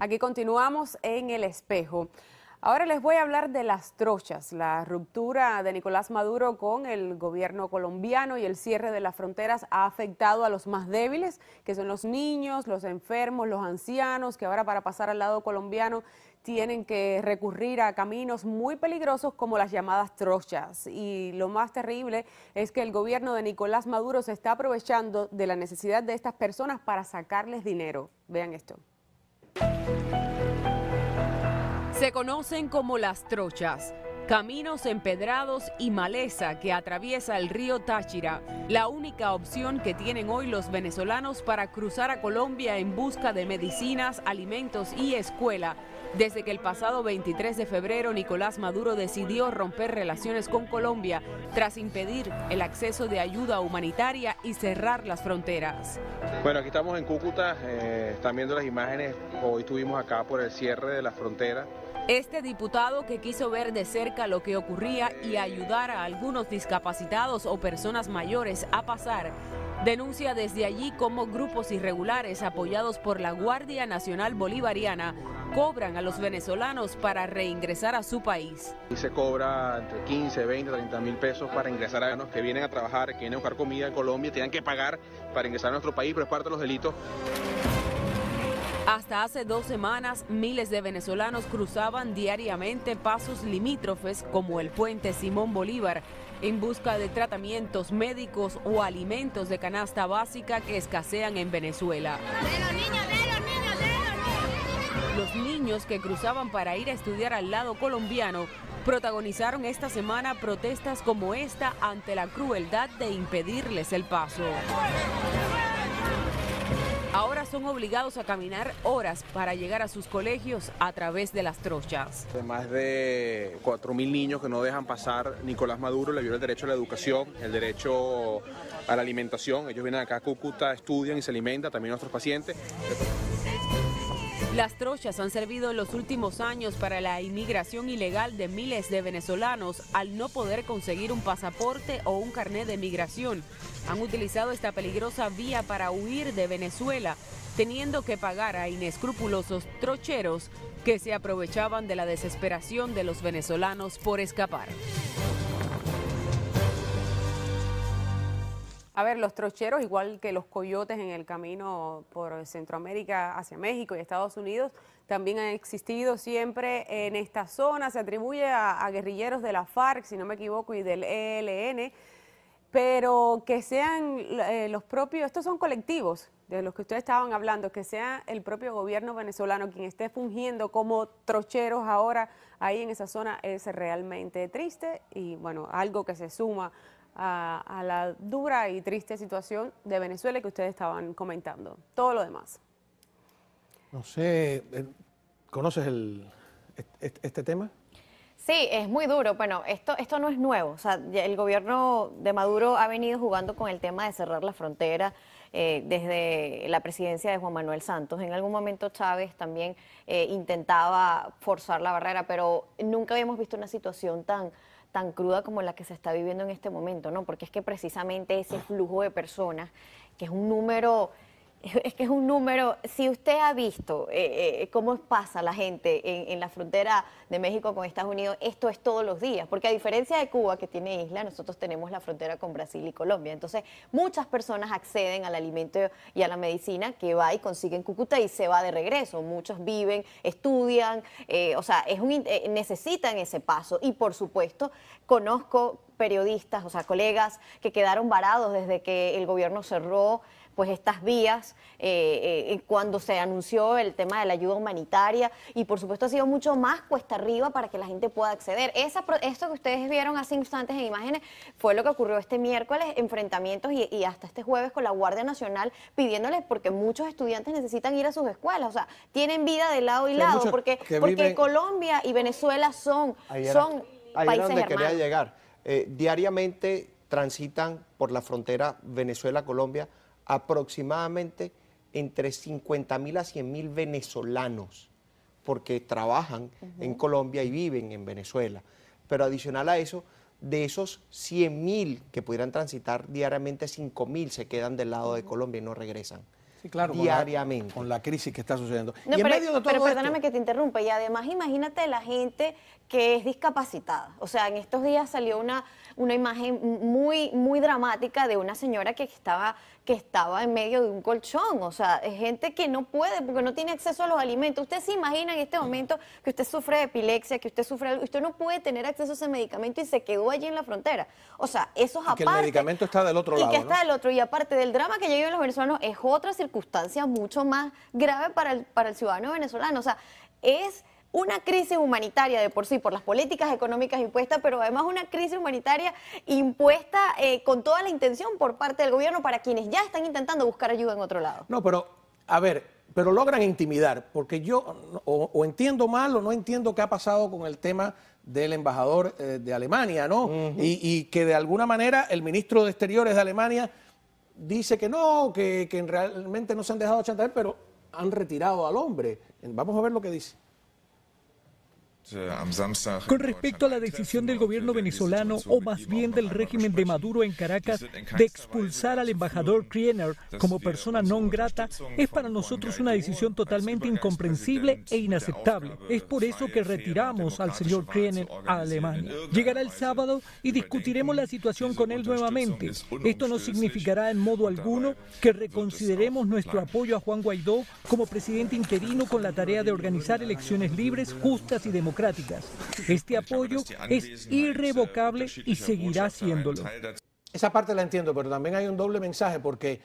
Aquí continuamos en el espejo. Ahora les voy a hablar de las trochas, la ruptura de Nicolás Maduro con el gobierno colombiano y el cierre de las fronteras ha afectado a los más débiles, que son los niños, los enfermos, los ancianos, que ahora para pasar al lado colombiano tienen que recurrir a caminos muy peligrosos como las llamadas trochas. Y lo más terrible es que el gobierno de Nicolás Maduro se está aprovechando de la necesidad de estas personas para sacarles dinero. Vean esto. Se conocen como las trochas caminos empedrados y maleza que atraviesa el río Táchira, la única opción que tienen hoy los venezolanos para cruzar a Colombia en busca de medicinas, alimentos y escuela. Desde que el pasado 23 de febrero Nicolás Maduro decidió romper relaciones con Colombia tras impedir el acceso de ayuda humanitaria y cerrar las fronteras. Bueno, aquí estamos en Cúcuta, eh, están viendo las imágenes, hoy estuvimos acá por el cierre de la frontera. Este diputado que quiso ver de cerca lo que ocurría y ayudar a algunos discapacitados o personas mayores a pasar, denuncia desde allí cómo grupos irregulares apoyados por la Guardia Nacional Bolivariana cobran a los venezolanos para reingresar a su país. se cobra entre 15, 20, 30 mil pesos para ingresar a los que vienen a trabajar, que vienen a buscar comida en Colombia, tienen que pagar para ingresar a nuestro país, pero es parte de los delitos. Hasta hace dos semanas, miles de venezolanos cruzaban diariamente pasos limítrofes como el puente Simón Bolívar en busca de tratamientos médicos o alimentos de canasta básica que escasean en Venezuela. los niños, Los niños que cruzaban para ir a estudiar al lado colombiano protagonizaron esta semana protestas como esta ante la crueldad de impedirles el paso ahora son obligados a caminar horas para llegar a sus colegios a través de las trochas. De más de 4.000 niños que no dejan pasar, Nicolás Maduro le vio el derecho a la educación, el derecho a la alimentación. Ellos vienen acá a Cúcuta, estudian y se alimentan, también nuestros pacientes. Las trochas han servido en los últimos años para la inmigración ilegal de miles de venezolanos al no poder conseguir un pasaporte o un carnet de migración. Han utilizado esta peligrosa vía para huir de Venezuela, teniendo que pagar a inescrupulosos trocheros que se aprovechaban de la desesperación de los venezolanos por escapar. A ver, los trocheros, igual que los coyotes en el camino por Centroamérica hacia México y Estados Unidos, también han existido siempre en esta zona. Se atribuye a, guerrilleros de la FARC, si no me equivoco, y del ELN pero que sean eh, los propios, estos son colectivos de los que ustedes estaban hablando, que sea el propio gobierno venezolano quien esté fungiendo como trocheros ahora ahí en esa zona es realmente triste y bueno, algo que se suma a, la dura y triste situación de Venezuela que ustedes estaban comentando. Todo lo demás. No sé, eh, ¿conoces el, este, tema? Sí, es muy duro. Bueno, esto, esto no es nuevo. sea, el gobierno de Maduro ha venido jugando con el tema de cerrar la frontera eh, desde la presidencia de Juan Manuel Santos. En algún momento Chávez también eh, intentaba forzar la barrera, pero nunca habíamos visto una situación tan tan cruda como la que se está viviendo en este momento, ¿no? Porque es que precisamente ese flujo de personas, que es un número es que es un número, si usted ha visto eh, eh cómo pasa la gente en, la frontera de México con Estados Unidos, esto es todos los días, porque a diferencia de Cuba, que tiene isla, nosotros tenemos la frontera con Brasil y Colombia. Entonces, muchas personas acceden al alimento y a la medicina que va y consiguen Cúcuta y se va de regreso. Muchos viven, estudian, eh, o sea, es un, eh, necesitan ese paso. Y por supuesto, conozco periodistas, o sea, colegas que quedaron varados desde que el gobierno cerró pues estas vías eh, eh, cuando se anunció el tema de la ayuda humanitaria y por supuesto ha sido mucho más cuesta arriba para que la gente pueda acceder. Esa, esto que ustedes vieron hace instantes en imágenes fue lo que ocurrió este miércoles, enfrentamientos y, hasta este jueves con la Guardia Nacional pidiéndoles porque muchos estudiantes necesitan ir a sus escuelas, o sea, tienen vida de lado y lado porque, porque Colombia y Venezuela son, son países donde hermanos. quería llegar eh, diariamente transitan por la frontera Venezuela-Colombia aproximadamente entre 50.000 a 100.000 venezolanos, porque trabajan en Colombia y viven en Venezuela. Pero adicional a eso, de esos 100.000 que pudieran transitar diariamente, 5.000 se quedan del lado de Colombia y no regresan. Sí, claro, diariamente. Con la, crisis que está sucediendo. pero, perdóname que te interrumpa. Y además imagínate la gente que es discapacitada. O sea, en estos días salió una, una imagen muy, muy dramática de una señora que estaba que estaba en medio de un colchón, o sea, gente que no puede porque no tiene acceso a los alimentos. Usted se imagina en este momento que usted sufre de epilepsia, que usted sufre algo, usted no puede tener acceso a ese medicamento y se quedó allí en la frontera. O sea, eso es aparte. Que el medicamento está del otro lado. Y que está del otro. Y aparte del drama que llevan los venezolanos, es otra circunstancia mucho más grave para el, para el ciudadano venezolano. O sea, es una crisis humanitaria de por sí, por las políticas económicas impuestas, pero además una crisis humanitaria impuesta eh, con toda la intención por parte del gobierno para quienes ya están intentando buscar ayuda en otro lado. No, pero, a ver, pero logran intimidar, porque yo o, entiendo mal o no entiendo qué ha pasado con el tema del embajador eh, de Alemania, ¿no? y, que de alguna manera el ministro de Exteriores de Alemania dice que no, que, realmente no se han dejado chantajear, pero han retirado al hombre. Vamos a ver lo que dice. Con respecto a la decisión del gobierno venezolano, o más bien del régimen de Maduro en Caracas, de expulsar al embajador Kriener como persona non grata, es para nosotros una decisión totalmente incomprensible e inaceptable. Es por eso que retiramos al señor Kriener a Alemania. Llegará el sábado y discutiremos la situación con él nuevamente. Esto no significará en modo alguno que reconsideremos nuestro apoyo a Juan Guaidó como presidente interino con la tarea de organizar elecciones libres, justas y democráticas este apoyo es irrevocable y seguirá siéndolo. Esa parte la entiendo, pero también hay un doble mensaje porque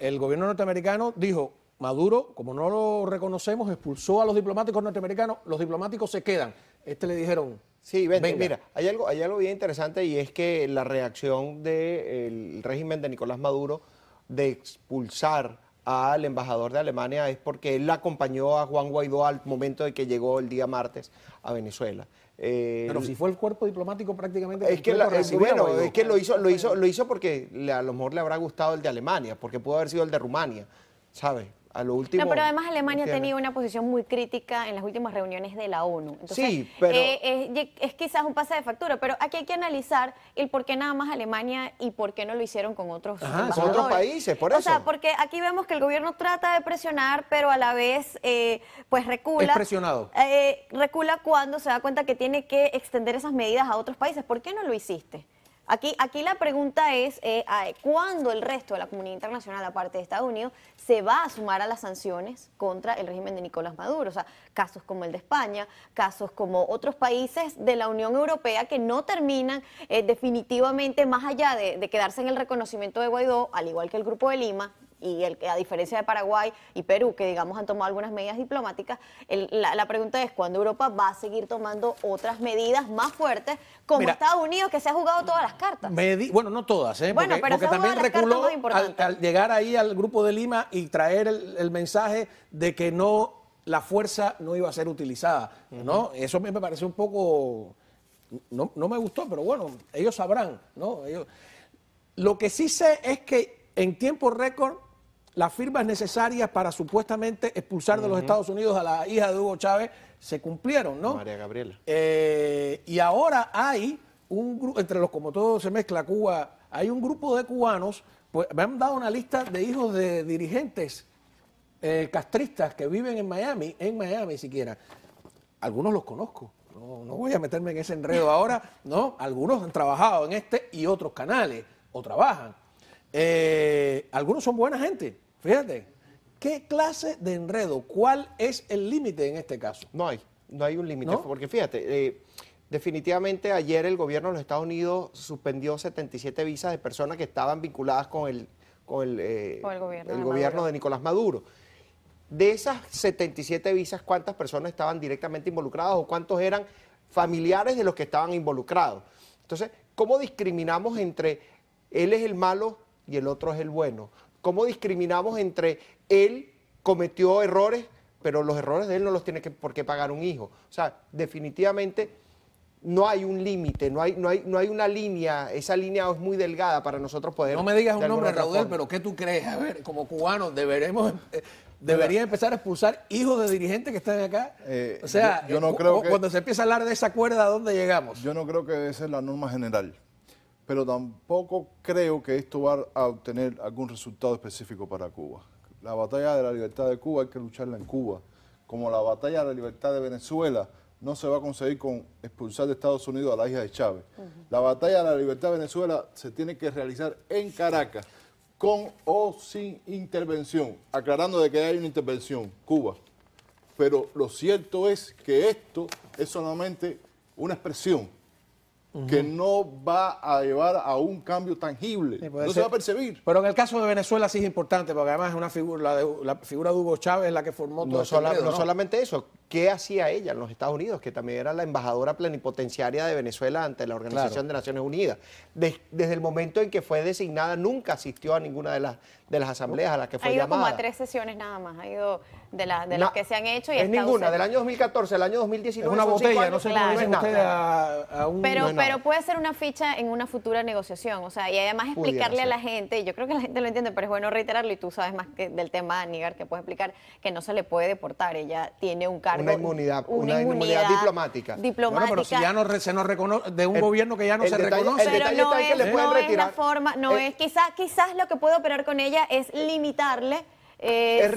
el gobierno norteamericano dijo, Maduro, como no lo reconocemos, expulsó a los diplomáticos norteamericanos, los diplomáticos se quedan. Este le dijeron, Sí, ven, mira, hay algo, bien interesante y es que la reacción del régimen de Nicolás Maduro de expulsar al embajador de Alemania es porque él acompañó a Juan Guaidó al momento de que llegó el día martes a Venezuela. Eh, pero si fue el cuerpo diplomático prácticamente es que, es, eh, es que lo hizo lo hizo lo hizo porque a lo mejor le habrá gustado el de Alemania porque pudo haber sido el de Rumania sabes a No, pero además Alemania ha tenido una posición muy crítica en las últimas reuniones de la ONU. Eh, eh, es, quizás un pase de factura, pero aquí hay que analizar el por qué nada más Alemania y por qué no lo hicieron con otros otros países, por eso. O sea, porque aquí vemos que el gobierno trata de presionar, pero a la vez, eh, pues recula. Es presionado. recula cuando se da cuenta que tiene que extender esas medidas a otros países. ¿Por qué no lo hiciste? Aquí, aquí la pregunta es eh, cuándo el resto de la comunidad internacional, aparte de Estados Unidos, se va a sumar a las sanciones contra el régimen de Nicolás Maduro. O sea, casos como el de España, casos como otros países de la Unión Europea que no terminan eh, definitivamente, más allá de quedarse en el reconocimiento de Guaidó, al igual que el Grupo de Lima, y el, a diferencia de Paraguay y Perú, que digamos han tomado algunas medidas diplomáticas, la, pregunta es cuándo Europa va a seguir tomando otras medidas más fuertes como Estados Unidos, que se ha jugado todas las cartas. bueno, no todas, ¿eh? porque, pero también reculó al, llegar ahí al grupo de Lima y traer el, mensaje de que no la fuerza no iba a ser utilizada, ¿no? a Eso me parece un poco... No, no, me gustó, pero bueno, ellos sabrán, ¿no? Ellos... Lo que sí sé es que en tiempo récord las firmas necesarias para supuestamente expulsar de los Estados Unidos a la hija de Hugo Chávez se cumplieron, ¿no? María Gabriela. Eh, y ahora hay un grupo, entre los como todo se mezcla Cuba, hay un grupo de cubanos, pues me han dado una lista de hijos de dirigentes eh, castristas que viven en Miami, en Miami siquiera. Algunos los conozco. No, voy a meterme en ese enredo ahora, ¿no? Algunos han trabajado en este y otros canales, o trabajan. Eh, algunos son buena gente, Fíjate, ¿qué clase de enredo? ¿Cuál es el límite en este caso? No hay, no hay un límite, porque fíjate, eh, definitivamente ayer el gobierno de los Estados Unidos suspendió 77 visas de personas que estaban vinculadas con el, eh, el, gobierno, de Nicolás Maduro. De esas 77 visas, ¿cuántas personas estaban directamente involucradas o cuántos eran familiares de los que estaban involucrados? Entonces, ¿cómo discriminamos entre él es el malo y el otro es el bueno? ¿Cómo discriminamos entre él cometió errores, pero los errores de él no los tiene que, por qué pagar un hijo? O sea, definitivamente no hay un límite, no hay, no, hay, no hay una línea, esa línea es muy delgada para nosotros poder... No me digas un nombre, Raúl, pero ¿qué tú crees? A ver, como cubanos deberemos... Eh, empezar a expulsar hijos de dirigentes que están acá. Eh, o sea, yo, eh, cuando se empieza a hablar de esa cuerda, ¿a dónde llegamos? Yo no creo que esa es la norma general pero tampoco creo que esto va a obtener algún resultado específico para Cuba. La batalla de la libertad de Cuba hay que lucharla en Cuba, como la batalla de la libertad de Venezuela no se va a conseguir con expulsar de Estados Unidos a la hija de Chávez. La batalla de la libertad de Venezuela se tiene que realizar en Caracas, con o sin intervención, aclarando de que hay una intervención, Cuba. Pero lo cierto es que esto es solamente una expresión que no va a llevar a un cambio tangible. no se va a percibir. Pero en el caso de Venezuela sí es importante, porque además es una figura, la, de, la figura de Hugo Chávez es la que formó todo eso. no solamente eso, qué hacía ella en los Estados Unidos, que también era la embajadora plenipotenciaria de Venezuela ante la Organización de Naciones Unidas. desde el momento en que fue designada, nunca asistió a ninguna de las, de las asambleas a las que fue ha ido como a tres sesiones nada más, ha ido de, las que se han hecho y Es ninguna, del año 2014 al año 2019. Es una botella, no sé claro. a, Pero, pero puede ser una ficha en una futura negociación, o sea, y además explicarle a la gente, y yo creo que la gente lo entiende, pero es bueno reiterarlo, y tú sabes más que del tema, Nigar, que puedes explicar, que no se le puede deportar, ella tiene un cargo una inmunidad, una, inmunidad, diplomática. Bueno, pero si ya no se nos reconoce, de un gobierno que ya no se reconoce. pero no es, que le la forma, no eh, es, quizás, quizás lo que puede operar con ella es limitarle. Eh,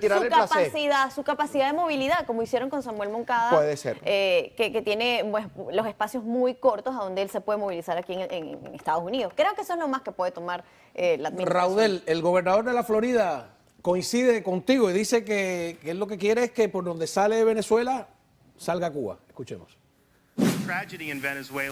su, capacidad, su capacidad de movilidad, como hicieron con Samuel Moncada. Eh, que, tiene pues, los espacios muy cortos a donde él se puede movilizar aquí en, Estados Unidos. Creo que eso es lo más que puede tomar la administración. Raudel, el gobernador de la Florida coincide contigo y dice que, él lo que quiere es que por donde sale Venezuela salga Cuba. Escuchemos.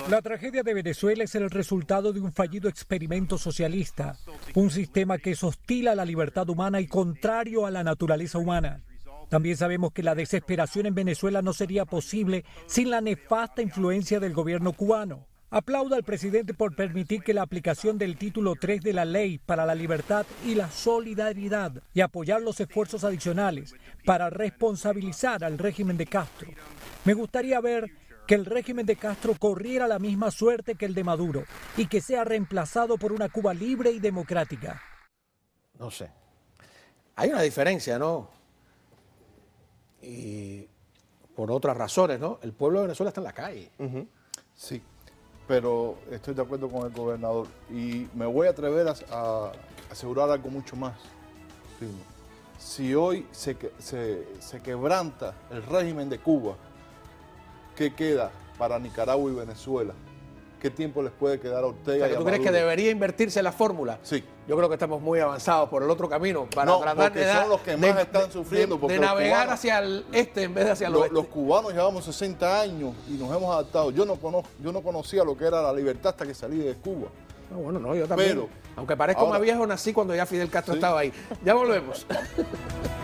La tragedia de Venezuela es el resultado de un fallido experimento socialista, un sistema que es hostil a la libertad humana y contrario a la naturaleza humana. También sabemos que la desesperación en Venezuela no sería posible sin la nefasta influencia del gobierno cubano aplauda al presidente por permitir que la aplicación del título 3 de la Ley para la Libertad y la Solidaridad y apoyar los esfuerzos adicionales para responsabilizar al régimen de Castro. Me gustaría ver que el régimen de Castro corriera la misma suerte que el de Maduro y que sea reemplazado por una Cuba libre y democrática. No sé. Hay una diferencia, ¿no? Y por otras razones, ¿no? El pueblo de Venezuela está en la calle. Sí pero estoy de acuerdo con el gobernador y me voy a atrever a, asegurar algo mucho más. Si hoy se quebranta el régimen de Cuba, ¿qué queda para Nicaragua y Venezuela? qué tiempo les puede quedar a Ortega. O ¿Tú crees que debería invertirse la fórmula? Sí. Yo creo que estamos muy avanzados por el otro camino para no, tratar son los que más están sufriendo. De, navegar hacia el este en vez de hacia el Los cubanos llevamos 60 años y nos hemos adaptado. Yo no, conozco, yo no conocía lo que era la libertad hasta que salí de Cuba. No, ah, bueno, no, yo también. Pero, Aunque parezco más viejo, nací cuando ya Fidel Castro estaba ahí. Ya volvemos.